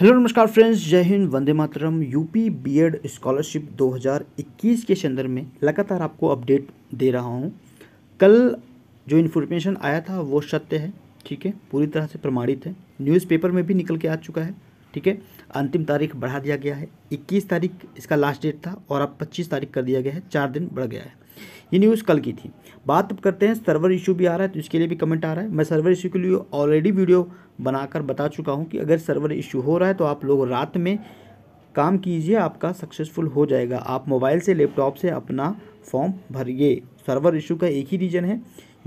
hello नमस्कार friends जय हिंद वंदे मातरम यूपी बीएड स्कॉलरशिप 2021 के संदर्भ में लगातार आपको अपडेट दे रहा हूं कल जो इन्फॉर्मेशन आया था वो सत्य है ठीक है पूरी तरह से प्रमाणित है न्यूज़पेपर में भी निकल के आ चुका है ठीक है अंतिम तारीख बढ़ा दिया गया है इक्कीस तारीख इसका लास्ट डेट था और अब पच्चीस तारीख कर दिया गया है चार दिन बढ़ गया है ये न्यूज़ कल की थी बात अब करते हैं सर्वर इशू भी आ रहा है तो इसके लिए भी कमेंट आ रहा है मैं सर्वर इशू के लिए ऑलरेडी वीडियो बनाकर बता चुका हूँ कि अगर सर्वर इशू हो रहा है तो आप लोग रात में काम कीजिए आपका सक्सेसफुल हो जाएगा आप मोबाइल से लैपटॉप से अपना फॉर्म भरिए सर्वर इशू का एक ही रीज़न है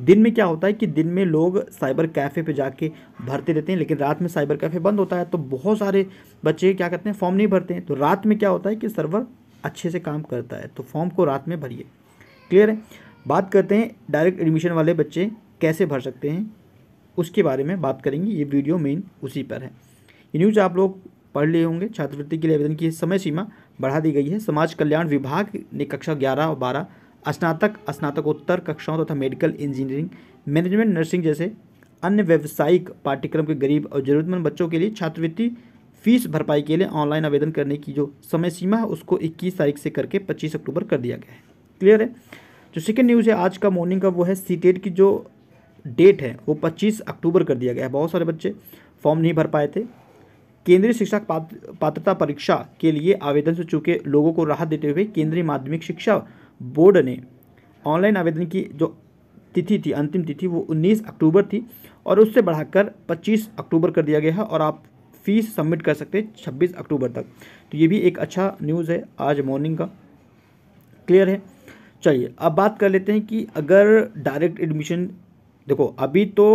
दिन में क्या होता है कि दिन में लोग साइबर कैफ़े पे जाके भरते रहते हैं लेकिन रात में साइबर कैफ़े बंद होता है तो बहुत सारे बच्चे क्या करते हैं फॉर्म नहीं भरते हैं तो रात में क्या होता है कि सर्वर अच्छे से काम करता है तो फॉर्म को रात में भरिए क्लियर है बात करते हैं डायरेक्ट एडमिशन वाले बच्चे कैसे भर सकते हैं उसके बारे में बात करेंगे ये वीडियो मेन उसी पर है ये न्यूज़ आप लोग पढ़ लिए होंगे छात्रवृत्ति के लिए आवेदन की समय सीमा बढ़ा दी गई है समाज कल्याण विभाग ने कक्षा ग्यारह और बारह स्नातक स्नातकोत्तर कक्षाओं तथा मेडिकल इंजीनियरिंग मैनेजमेंट नर्सिंग जैसे अन्य व्यावसायिक पाठ्यक्रम के गरीब और जरूरतमंद बच्चों के लिए छात्रवृत्ति फीस भरपाई के लिए ऑनलाइन आवेदन करने की जो समय सीमा है उसको 21 तारीख से करके 25 अक्टूबर कर दिया गया है क्लियर है जो सेकेंड न्यूज़ है आज का मॉर्निंग का वो है सी e की जो डेट है वो पच्चीस अक्टूबर कर दिया गया है बहुत सारे बच्चे फॉर्म नहीं भर पाए थे केंद्रीय शिक्षा पात्रता परीक्षा के लिए आवेदन से चुके लोगों को राहत देते हुए केंद्रीय माध्यमिक शिक्षा बोर्ड ने ऑनलाइन आवेदन की जो तिथि थी अंतिम तिथि वो 19 अक्टूबर थी और उससे बढ़ाकर 25 अक्टूबर कर दिया गया है और आप फीस सबमिट कर सकते हैं 26 अक्टूबर तक तो ये भी एक अच्छा न्यूज़ है आज मॉर्निंग का क्लियर है चलिए अब बात कर लेते हैं कि अगर डायरेक्ट एडमिशन देखो अभी तो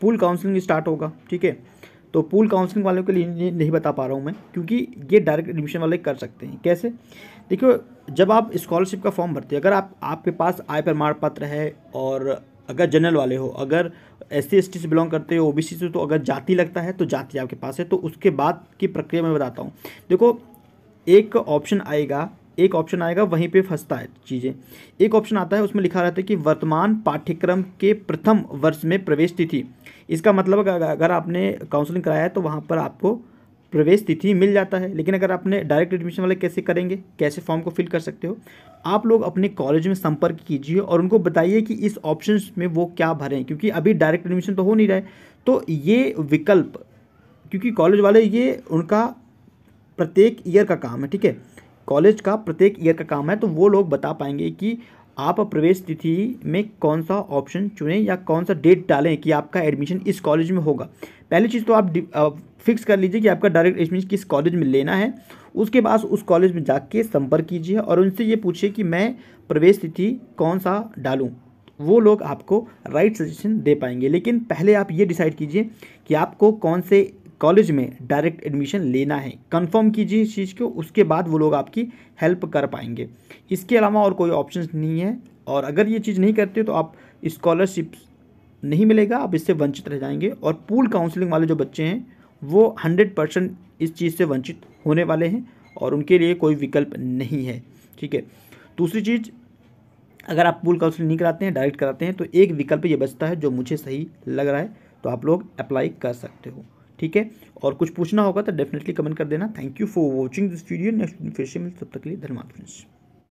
पूल काउंसलिंग स्टार्ट होगा ठीक है तो पूल काउंसलिंग वालों के लिए नहीं बता पा रहा हूँ मैं क्योंकि ये डायरेक्ट एडमिशन वाले कर सकते हैं कैसे देखियो जब आप स्कॉलरशिप का फॉर्म भरते हैं अगर आप आपके पास आय प्रमाण पत्र है और अगर जनरल वाले हो अगर एस सी से बिलोंग करते हो ओबीसी से तो अगर जाति लगता है तो जाति आपके पास है तो उसके बाद की प्रक्रिया मैं बताता हूँ देखो एक ऑप्शन आएगा एक ऑप्शन आएगा वहीं पे फंसता है चीज़ें एक ऑप्शन आता है उसमें लिखा रहता है कि वर्तमान पाठ्यक्रम के प्रथम वर्ष में प्रवेश तिथि इसका मतलब अगर आपने काउंसलिंग कराया है तो वहाँ पर आपको प्रवेश तिथि मिल जाता है लेकिन अगर आपने डायरेक्ट एडमिशन वाले कैसे करेंगे कैसे फॉर्म को फिल कर सकते हो आप लोग अपने कॉलेज में संपर्क कीजिए और उनको बताइए कि इस ऑप्शन में वो क्या भरें क्योंकि अभी डायरेक्ट एडमिशन तो हो नहीं रहा है तो ये विकल्प क्योंकि कॉलेज वाले ये उनका प्रत्येक ईयर का काम है ठीक है कॉलेज का प्रत्येक ईयर का काम है तो वो लोग बता पाएंगे कि आप प्रवेश तिथि में कौन सा ऑप्शन चुनें या कौन सा डेट डालें कि आपका एडमिशन इस कॉलेज में होगा पहली चीज़ तो आप फिक्स कर लीजिए कि आपका डायरेक्ट एडमिशन किस कॉलेज में लेना है उसके बाद उस कॉलेज में जाके संपर्क कीजिए और उनसे ये पूछिए कि मैं प्रवेश तिथि कौन सा डालूँ वो लोग आपको राइट सजेशन दे पाएंगे लेकिन पहले आप ये डिसाइड कीजिए कि आपको कौन से कॉलेज में डायरेक्ट एडमिशन लेना है कंफर्म कीजिए इस चीज़ को उसके बाद वो लोग आपकी हेल्प कर पाएंगे इसके अलावा और कोई ऑप्शन नहीं है और अगर ये चीज़ नहीं करते तो आप इस्कॉलरशिप नहीं मिलेगा आप इससे वंचित रह जाएंगे और पूल काउंसलिंग वाले जो बच्चे हैं वो हंड्रेड परसेंट इस चीज़ से वंचित होने वाले हैं और उनके लिए कोई विकल्प नहीं है ठीक है दूसरी चीज़ अगर आप पूल काउंसलिंग नहीं कराते हैं डायरेक्ट कराते हैं तो एक विकल्प ये बचता है जो मुझे सही लग रहा है तो आप लोग अप्लाई कर सकते हो ठीक है और कुछ पूछना होगा तो डेफिनेटली कमेंट कर देना thank you for watching this video next फिर से मिलते तब तक के लिए धन्यवाद फ्रेंड्स